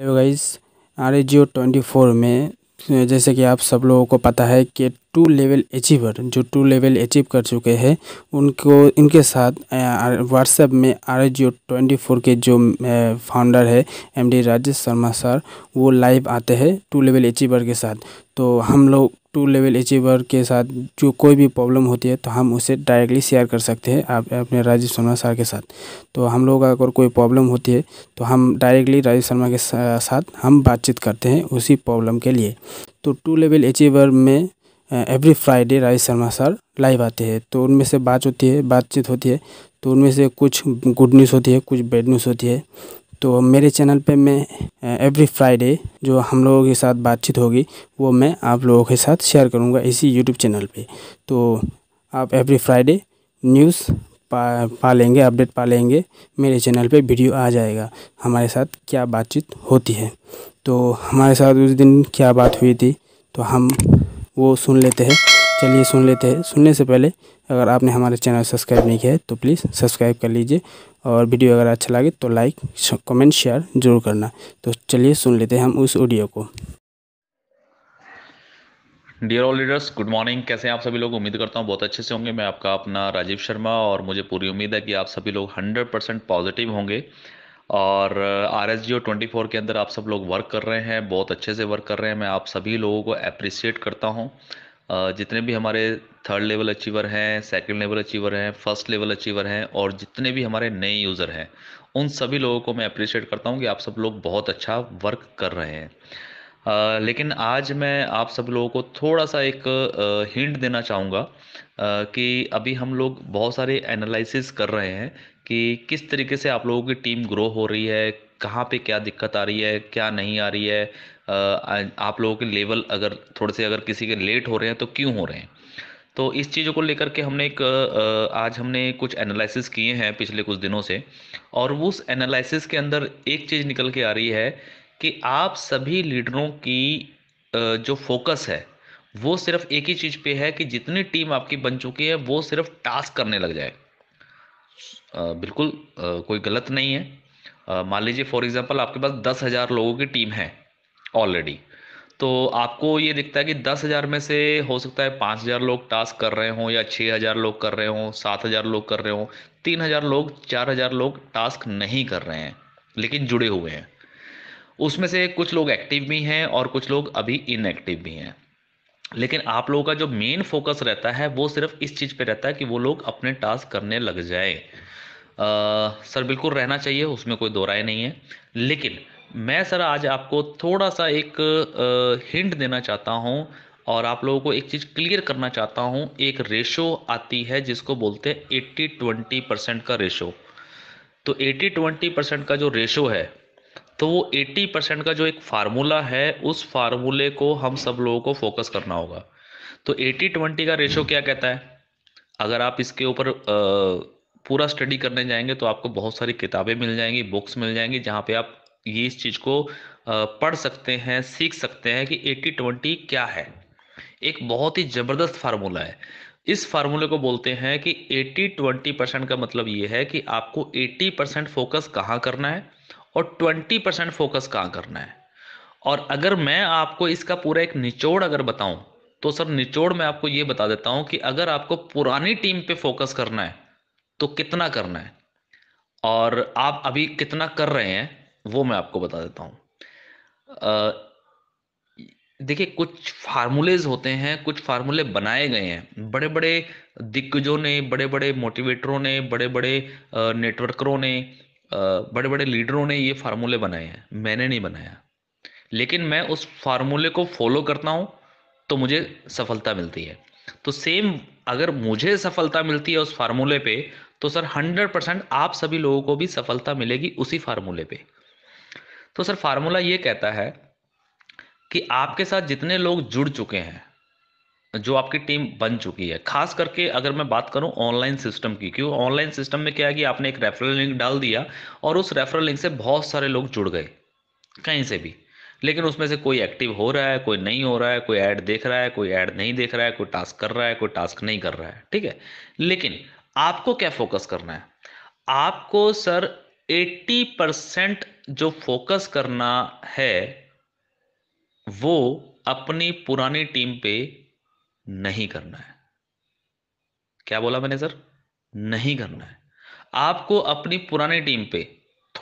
hello guys R G O twenty four में जैसे कि आप सब लोगों को पता है कि टू लेवल अचीवर जो टू लेवल अचीव कर चुके हैं उनको इनके साथ व्हाट्सएप में आर जियो ट्वेंटी फोर के जो फाउंडर है एमडी राजेश शर्मा सर वो लाइव आते हैं टू लेवल अचीवर के साथ तो हम लोग टू लेवल अचीवर के साथ जो कोई भी प्रॉब्लम होती है तो हम उसे डायरेक्टली शेयर कर सकते हैं आप अपने राजीव शर्मा सर के साथ तो हम लोग अगर कोई प्रॉब्लम होती है तो हम डायरेक्टली राजीव शर्मा के साथ हम बातचीत करते हैं उसी प्रॉब्लम के लिए तो टू लेवल अचीवर में every Friday Rajiv Sharma sir live आते हैं तो उनमें से बात होती है बातचीत होती है तो उनमें से कुछ गुड न्यूज़ होती है कुछ बैड न्यूज़ होती है तो मेरे चैनल पे मैं एवरी फ्राइडे जो हम लोगों के साथ बातचीत होगी वो मैं आप लोगों के साथ शेयर करूँगा इसी यूट्यूब चैनल पे तो आप एवरी फ्राइडे न्यूज़ पा पा लेंगे अपडेट पा लेंगे मेरे चैनल पे वीडियो आ जाएगा हमारे साथ क्या बातचीत होती है तो हमारे साथ उस दिन क्या बात हुई थी तो हम वो सुन लेते हैं चलिए सुन लेते हैं सुनने से पहले अगर आपने हमारे चैनल सब्सक्राइब नहीं किया है तो प्लीज़ सब्सक्राइब कर लीजिए और वीडियो अगर अच्छा लगे तो लाइक कमेंट शेयर जरूर करना तो चलिए सुन लेते हैं हम उस ऑडियो को dear all leaders good morning कैसे हैं आप सभी लोग उम्मीद करता हूँ बहुत अच्छे से होंगे मैं आपका अपना राजीव शर्मा और मुझे पूरी उम्मीद है कि आप सभी लोग 100 परसेंट पॉजिटिव होंगे और R S G O twenty four के अंदर आप सब लोग वर्क कर रहे हैं बहुत अच्छे से वर्क कर रहे हैं मैं आप सभी लोगों को अप्रिसिएट करता हूँ जितने भी हमारे थर्ड लेवल अचीवर हैं सेकंड लेवल अचीवर हैं फर्स्ट लेवल अचीवर हैं और जितने भी हमारे नए यूज़र हैं उन सभी लोगों को मैं अप्रिशिएट करता हूँ कि आप सब लोग बहुत अच्छा वर्क कर रहे हैं आ, लेकिन आज मैं आप सब लोगों को थोड़ा सा एक हिंट देना चाहूँगा कि अभी हम लोग बहुत सारे एनालिसिस कर रहे हैं कि किस तरीके से आप लोगों की टीम ग्रो हो रही है कहाँ पे क्या दिक्कत आ रही है क्या नहीं आ रही है आप लोगों के लेवल अगर थोड़े से अगर किसी के लेट हो रहे हैं तो क्यों हो रहे हैं तो इस चीज़ों को लेकर के हमने एक आज हमने कुछ एनालिसिस किए हैं पिछले कुछ दिनों से और उस एनालिसिस के अंदर एक चीज़ निकल के आ रही है कि आप सभी लीडरों की जो फोकस है वो सिर्फ एक ही चीज़ पे है कि जितनी टीम आपकी बन चुकी है वो सिर्फ टास्क करने लग जाए बिल्कुल कोई गलत नहीं है मान लीजिए फॉर एग्जाम्पल आपके पास दस हज़ार लोगों की टीम है ऑलरेडी तो आपको ये दिखता है कि दस हज़ार में से हो सकता है पाँच हज़ार लोग टास्क कर रहे हों या छः हज़ार लोग कर रहे हों सात हज़ार लोग कर रहे हों तीन हज़ार लोग चार हज़ार लोग टास्क नहीं कर रहे हैं लेकिन जुड़े हुए हैं उसमें से कुछ लोग एक्टिव भी हैं और कुछ लोग अभी इनएक्टिव भी हैं लेकिन आप लोगों का जो मेन फोकस रहता है वो सिर्फ इस चीज़ पे रहता है कि वो लोग अपने टास्क करने लग जाए सर बिल्कुल रहना चाहिए उसमें कोई दो राय नहीं है लेकिन मैं सर आज आपको थोड़ा सा एक हिंट देना चाहता हूँ और आप लोगों को एक चीज़ क्लियर करना चाहता हूँ एक रेशो आती है जिसको बोलते हैं एट्टी ट्वेंटी परसेंट का रेशो तो एट्टी ट्वेंटी परसेंट का जो रेशो है तो वो एट्टी परसेंट का जो एक फार्मूला है उस फार्मूले को हम सब लोगों को फोकस करना होगा तो एट्टी ट्वेंटी का रेशो क्या कहता है अगर आप इसके ऊपर पूरा स्टडी करने जाएंगे तो आपको बहुत सारी किताबें मिल जाएंगी बुक्स मिल जाएंगी जहाँ पे आप ये इस चीज़ को पढ़ सकते हैं सीख सकते हैं कि एट्टी ट्वेंटी क्या है एक बहुत ही ज़बरदस्त फार्मूला है इस फार्मूले को बोलते हैं कि एट्टी ट्वेंटी परसेंट का मतलब ये है कि आपको एट्टी परसेंट फोकस कहाँ करना है और ट्वेंटी परसेंट फोकस कहाँ करना है और अगर मैं आपको इसका पूरा एक निचोड़ अगर बताऊं तो सर निचोड़ मैं आपको ये बता देता हूं कि अगर आपको पुरानी टीम पे फोकस करना है तो कितना करना है और आप अभी कितना कर रहे हैं वो मैं आपको बता देता हूँ देखिए कुछ फार्मूलेज होते हैं कुछ फार्मूले बनाए गए हैं बड़े बड़े दिग्गजों ने बड़े बड़े मोटिवेटरों ने बड़े बड़े नेटवर्करों ने बड़े बड़े लीडरों ने ये फार्मूले बनाए हैं मैंने नहीं बनाया लेकिन मैं उस फार्मूले को फॉलो करता हूँ तो मुझे सफलता मिलती है तो सेम अगर मुझे सफलता मिलती है उस फार्मूले पे तो सर 100 परसेंट आप सभी लोगों को भी सफलता मिलेगी उसी फार्मूले पे तो सर फार्मूला ये कहता है कि आपके साथ जितने लोग जुड़ चुके हैं जो आपकी टीम बन चुकी है खास करके अगर मैं बात करूं ऑनलाइन सिस्टम की क्यों ऑनलाइन सिस्टम में क्या है कि आपने एक रेफरल लिंक डाल दिया और उस रेफरल लिंक से बहुत सारे लोग जुड़ गए कहीं से भी लेकिन उसमें से कोई एक्टिव हो रहा है कोई नहीं हो रहा है कोई ऐड देख रहा है कोई ऐड नहीं देख रहा है कोई टास्क कर रहा है कोई टास्क नहीं कर रहा है ठीक है लेकिन आपको क्या फोकस करना है आपको सर 80 परसेंट जो फोकस करना है वो अपनी पुरानी टीम पे नहीं करना है क्या बोला मैंने सर नहीं करना है आपको अपनी पुरानी टीम पे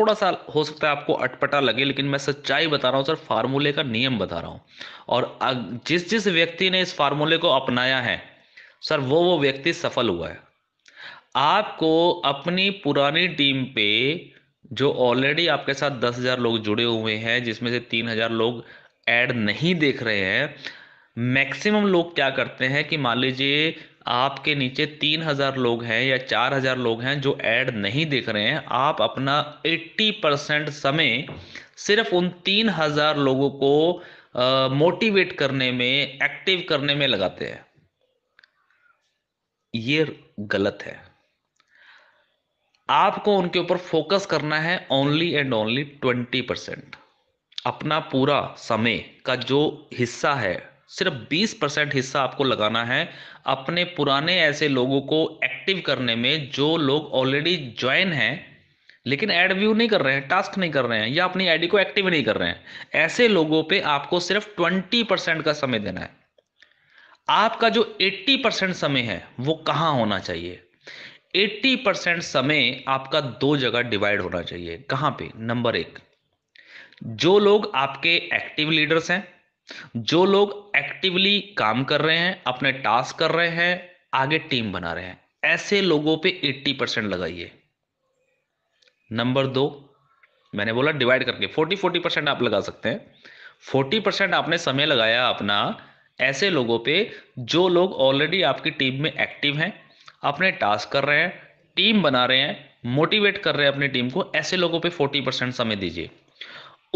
थोड़ा सा हो सकता है आपको अटपटा लगे लेकिन मैं सच्चाई बता रहा हूँ सर फार्मूले का नियम बता रहा हूँ और जिस जिस व्यक्ति ने इस फार्मूले को अपनाया है सर वो वो व्यक्ति सफल हुआ है आपको अपनी पुरानी टीम पे जो ऑलरेडी आपके साथ दस हजार लोग जुड़े हुए हैं जिसमें से तीन हजार लोग ऐड नहीं देख रहे हैं मैक्सिमम लोग क्या करते हैं कि मान लीजिए आपके नीचे तीन हजार लोग हैं या चार हजार लोग हैं जो ऐड नहीं देख रहे हैं आप अपना 80 परसेंट समय सिर्फ उन तीन हजार लोगों को मोटिवेट करने में एक्टिव करने में लगाते हैं ये गलत है आपको उनके ऊपर फोकस करना है only and only twenty percent अपना पूरा समय का जो हिस्सा है सिर्फ 20 परसेंट हिस्सा आपको लगाना है अपने पुराने ऐसे लोगों को एक्टिव करने में जो लोग ऑलरेडी ज्वाइन हैं लेकिन एड व्यू नहीं कर रहे हैं टास्क नहीं कर रहे हैं या अपनी आईडी को एक्टिव नहीं कर रहे हैं ऐसे लोगों पे आपको सिर्फ 20 परसेंट का समय देना है आपका जो 80 परसेंट समय है वो कहाँ होना चाहिए 80 परसेंट समय आपका दो जगह डिवाइड होना चाहिए कहाँ पे नंबर एक जो लोग आपके एक्टिव लीडर्स हैं जो लोग एक्टिवली काम कर रहे हैं अपने टास्क कर रहे हैं आगे टीम बना रहे हैं ऐसे लोगों पे 80 परसेंट लगाइए नंबर दो मैंने बोला डिवाइड करके 40 40 परसेंट आप लगा सकते हैं 40 परसेंट आपने समय लगाया अपना ऐसे लोगों पे जो लोग ऑलरेडी आपकी टीम में एक्टिव हैं अपने टास्क कर रहे हैं टीम बना रहे हैं मोटिवेट कर रहे हैं अपनी टीम को ऐसे लोगों पे 40 परसेंट समय दीजिए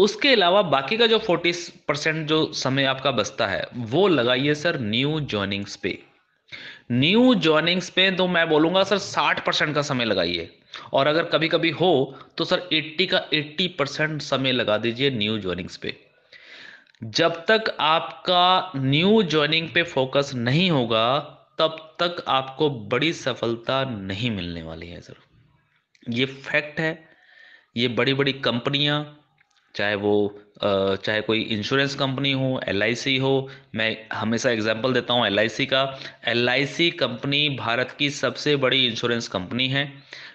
उसके अलावा बाकी का जो 40 परसेंट जो समय आपका बचता है वो लगाइए सर न्यू ज्वाइनिंग्स पे न्यू ज्वाइनिंग्स पे तो मैं बोलूंगा सर 60 परसेंट का समय लगाइए और अगर कभी कभी हो तो सर 80 का 80 परसेंट समय लगा दीजिए न्यू ज्वाइनिंग्स पे जब तक आपका न्यू ज्वाइनिंग पे फोकस नहीं होगा तब तक आपको बड़ी सफलता नहीं मिलने वाली है सर ये फैक्ट है ये बड़ी बड़ी कंपनियां चाहे वो चाहे कोई इंश्योरेंस कंपनी हो एल हो मैं हमेशा एग्जाम्पल देता हूँ एल का एल कंपनी भारत की सबसे बड़ी इंश्योरेंस कंपनी है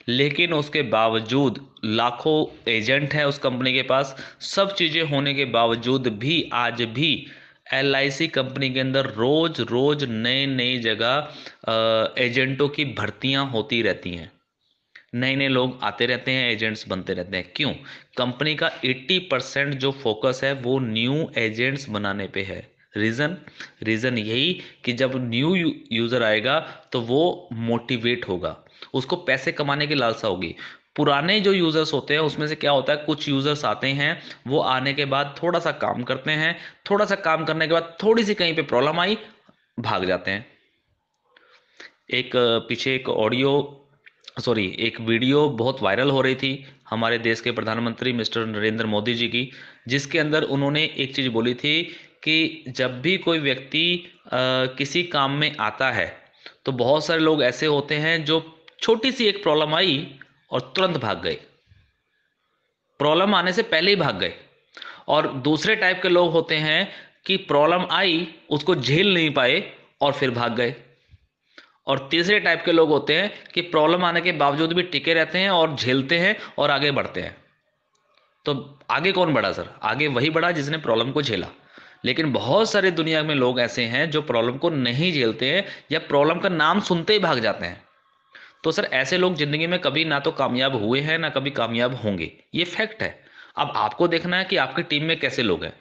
लेकिन उसके बावजूद लाखों एजेंट हैं उस कंपनी के पास सब चीज़ें होने के बावजूद भी आज भी एल कंपनी के अंदर रोज़ रोज़ नए नए जगह एजेंटों की भर्तियाँ होती रहती हैं नए नए लोग आते रहते हैं एजेंट्स बनते रहते हैं क्यों कंपनी का 80 परसेंट जो फोकस है वो न्यू एजेंट्स बनाने पे है रीज़न रीज़न यही कि जब न्यू यूज़र आएगा तो वो मोटिवेट होगा उसको पैसे कमाने की लालसा होगी पुराने जो यूज़र्स होते हैं उसमें से क्या होता है कुछ यूज़र्स आते हैं वो आने के बाद थोड़ा सा काम करते हैं थोड़ा सा काम करने के बाद थोड़ी सी कहीं पे प्रॉब्लम आई भाग जाते हैं एक पीछे एक ऑडियो सॉरी एक वीडियो बहुत वायरल हो रही थी हमारे देश के प्रधानमंत्री मिस्टर नरेंद्र मोदी जी की जिसके अंदर उन्होंने एक चीज़ बोली थी कि जब भी कोई व्यक्ति किसी काम में आता है तो बहुत सारे लोग ऐसे होते हैं जो छोटी सी एक प्रॉब्लम आई और तुरंत भाग गए प्रॉब्लम आने से पहले ही भाग गए और दूसरे टाइप के लोग होते हैं कि प्रॉब्लम आई उसको झेल नहीं पाए और फिर भाग गए और तीसरे टाइप के लोग होते हैं कि प्रॉब्लम आने के बावजूद भी टिके रहते हैं और झेलते हैं और आगे बढ़ते हैं तो आगे कौन बढ़ा सर आगे वही बढ़ा जिसने प्रॉब्लम को झेला लेकिन बहुत सारे दुनिया में लोग ऐसे हैं जो प्रॉब्लम को नहीं झेलते हैं या प्रॉब्लम का नाम सुनते ही भाग जाते हैं तो सर ऐसे लोग जिंदगी में कभी ना तो कामयाब हुए हैं ना कभी कामयाब होंगे ये फैक्ट है अब आपको देखना है कि आपकी टीम में कैसे लोग हैं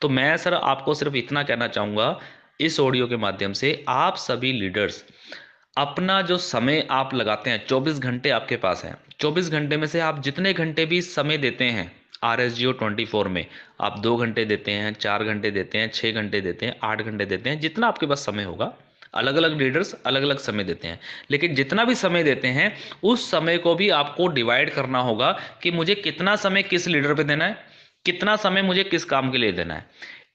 तो मैं सर आपको सिर्फ इतना कहना चाहूंगा इस ऑडियो के माध्यम से आप सभी लीडर्स अपना जो समय आप लगाते हैं 24 घंटे आपके पास है 24 घंटे में से आप जितने घंटे भी समय देते हैं R S G O twenty four में आप दो घंटे देते हैं चार घंटे देते हैं छः घंटे देते हैं आठ घंटे देते हैं जितना आपके पास समय होगा अलग अलग लीडर्स अलग अलग समय देते हैं लेकिन जितना भी समय देते हैं उस समय को भी आपको डिवाइड करना होगा कि मुझे कितना समय किस लीडर पे देना है कितना समय मुझे किस काम के लिए देना है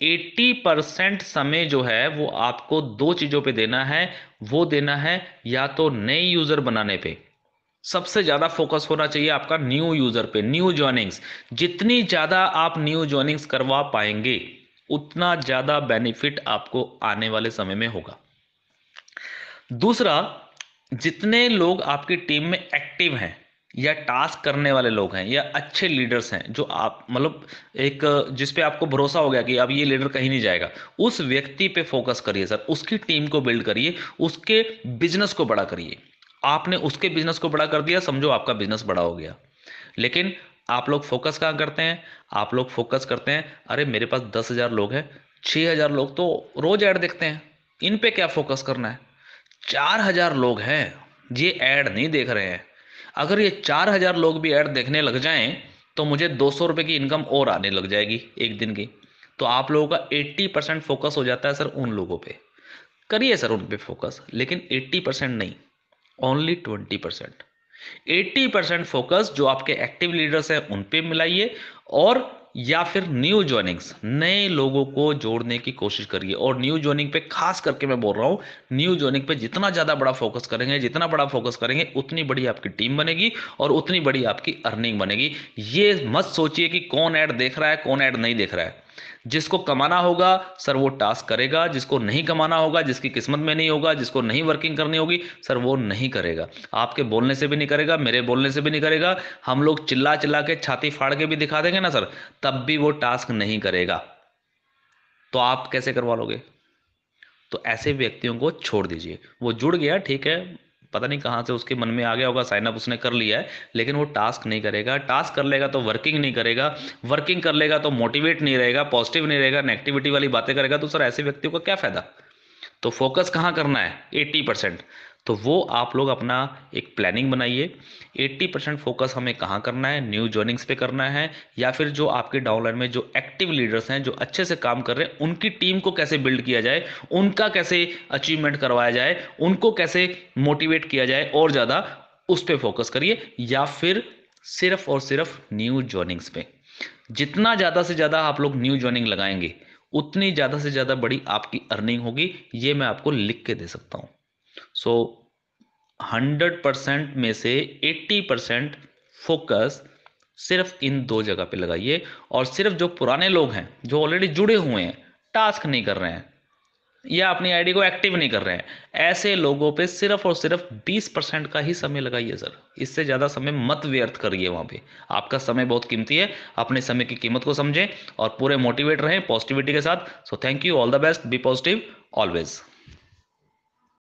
80 परसेंट समय जो है वो आपको दो चीज़ों पे देना है वो देना है या तो नए यूज़र बनाने पे सबसे ज़्यादा फोकस होना चाहिए आपका न्यू यूज़र पे न्यू ज्वाइनिंग्स जितनी ज़्यादा आप न्यू ज्वाइनिंग्स करवा पाएंगे उतना ज़्यादा बेनिफिट आपको आने वाले समय में होगा दूसरा जितने लोग आपकी टीम में एक्टिव हैं या टास्क करने वाले लोग हैं या अच्छे लीडर्स हैं जो आप मतलब एक जिस पे आपको भरोसा हो गया कि अब ये लीडर कहीं नहीं जाएगा उस व्यक्ति पे फोकस करिए सर उसकी टीम को बिल्ड करिए उसके बिजनेस को बड़ा करिए आपने उसके बिजनेस को बड़ा कर दिया समझो आपका बिजनेस बड़ा हो गया लेकिन आप लोग फोकस कहाँ करते हैं आप लोग फोकस करते हैं अरे मेरे पास दस हजार लोग हैं छः हजार लोग तो रोज ऐड देखते हैं इन पे क्या फोकस करना है चार हजार लोग हैं ये ऐड नहीं देख रहे हैं अगर ये चार हजार लोग भी ऐड देखने लग जाएं तो मुझे दो सौ रुपये की इनकम और आने लग जाएगी एक दिन की तो आप लोगों का एट्टी परसेंट फोकस हो जाता है सर उन लोगों पर करिए सर उन पे फोकस लेकिन एट्टी परसेंट नहीं only twenty percent eighty percent focus जो आपके एक्टिव लीडर्स हैं उन पे मिलाइए और या फिर न्यू ज्वाइनिंग्स नए लोगों को जोड़ने की कोशिश करिए और न्यू ज्वाइनिंग पे खास करके मैं बोल रहा हूँ न्यू ज्वाइनिंग पे जितना ज़्यादा बड़ा फोकस करेंगे जितना बड़ा फोकस करेंगे उतनी बड़ी आपकी टीम बनेगी और उतनी बड़ी आपकी अर्निंग बनेगी ये मत सोचिए कि कौन ऐड देख रहा है कौन ऐड नहीं देख रहा है जिसको कमाना होगा सर वो टास्क करेगा जिसको नहीं कमाना होगा जिसकी किस्मत में नहीं होगा जिसको नहीं वर्किंग करनी होगी सर वो नहीं करेगा आपके बोलने से भी नहीं करेगा मेरे बोलने से भी नहीं करेगा हम लोग चिल्ला चिल्ला के छाती फाड़ के भी दिखा देंगे ना सर तब भी वो टास्क नहीं करेगा तो आप कैसे करवा लोगे तो ऐसे व्यक्तियों को छोड़ दीजिए वो जुड़ गया ठीक है पता नहीं कहाँ से उसके मन में आ गया होगा साइनअप उसने कर लिया है लेकिन वो टास्क नहीं करेगा टास्क कर लेगा तो वर्किंग नहीं करेगा वर्किंग कर लेगा तो मोटिवेट नहीं रहेगा पॉजिटिव नहीं रहेगा नेगेटिविटी वाली बातें करेगा तो सर ऐसे व्यक्तियों का क्या फायदा तो फोकस कहाँ करना है एट्टी परसेंट तो वो आप लोग अपना एक प्लानिंग बनाइए 80 परसेंट फोकस हमें कहाँ करना है न्यू ज्वाइनिंग्स पे करना है या फिर जो आपके डाउनलाइन में जो एक्टिव लीडर्स हैं जो अच्छे से काम कर रहे हैं उनकी टीम को कैसे बिल्ड किया जाए उनका कैसे अचीवमेंट करवाया जाए उनको कैसे मोटिवेट किया जाए और ज़्यादा उस पर फोकस करिए या फिर सिर्फ और सिर्फ न्यू ज्वाइनिंग्स पे जितना ज़्यादा से ज़्यादा आप लोग न्यू ज्वाइनिंग लगाएंगे उतनी ज़्यादा से ज़्यादा बड़ी आपकी अर्निंग होगी ये मैं आपको लिख के दे सकता हूँ सो हंड्रेड परसेंट में से एट्टी परसेंट फोकस सिर्फ इन दो जगह पे लगाइए और सिर्फ जो पुराने लोग हैं जो ऑलरेडी जुड़े हुए हैं टास्क नहीं कर रहे हैं या अपनी आईडी को एक्टिव नहीं कर रहे हैं ऐसे लोगों पे सिर्फ और सिर्फ 20 परसेंट का ही समय लगाइए सर इससे ज़्यादा समय मत व्यर्थ करिए वहां पे आपका समय बहुत कीमती है अपने समय की कीमत को समझें और पूरे मोटिवेट रहें पॉजिटिविटी के साथ so thank you all the best be positive always